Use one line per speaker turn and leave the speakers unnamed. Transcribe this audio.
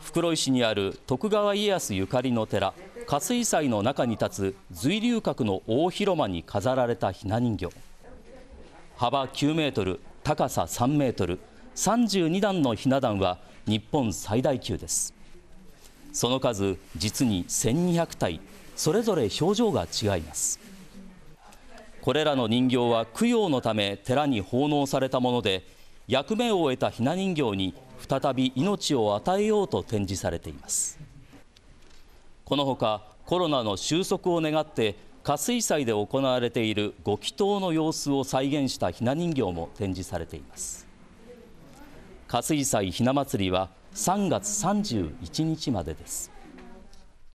袋井市にある徳川家康ゆかりの寺加水祭の中に立つ随流閣の大広間に飾られたひな人形幅9メートル高さ3メートル32段のひな壇は日本最大級ですその数実に1200体それぞれ表情が違いますこれらの人形は供養のため寺に奉納されたもので役目を終えたひな人形に再び命を与えようと展示されていますこのほかコロナの収束を願って下水祭で行われているご祈祷の様子を再現したひな人形も展示されています下水祭ひな祭りは3月31日までです